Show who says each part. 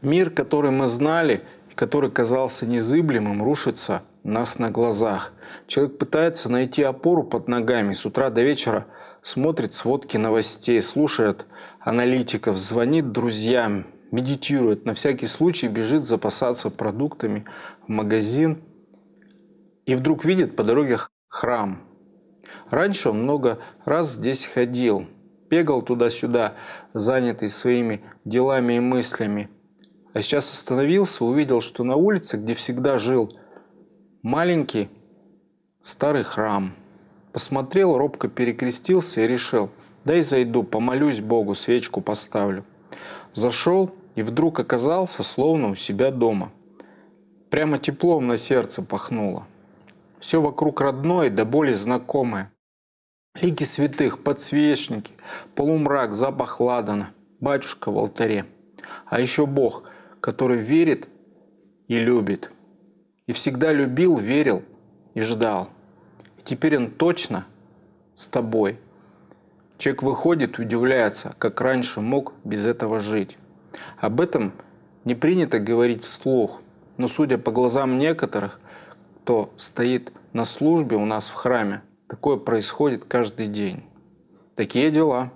Speaker 1: Мир, который мы знали, который казался незыблемым, рушится нас на глазах. Человек пытается найти опору под ногами с утра до вечера, смотрит сводки новостей, слушает аналитиков, звонит друзьям, медитирует, на всякий случай бежит запасаться продуктами в магазин и вдруг видит по дороге храм. Раньше он много раз здесь ходил – бегал туда-сюда, занятый своими делами и мыслями. А сейчас остановился, увидел, что на улице, где всегда жил, маленький старый храм. Посмотрел, робко перекрестился и решил, дай зайду, помолюсь Богу, свечку поставлю. Зашел и вдруг оказался словно у себя дома. Прямо теплом на сердце пахнуло. Все вокруг родное, да более знакомое. Лики святых, подсвечники, полумрак, запах ладана, батюшка в алтаре. А еще Бог, который верит и любит. И всегда любил, верил и ждал. И теперь он точно с тобой. Человек выходит и удивляется, как раньше мог без этого жить. Об этом не принято говорить вслух, но судя по глазам некоторых, кто стоит на службе у нас в храме, Такое происходит каждый день. Такие дела.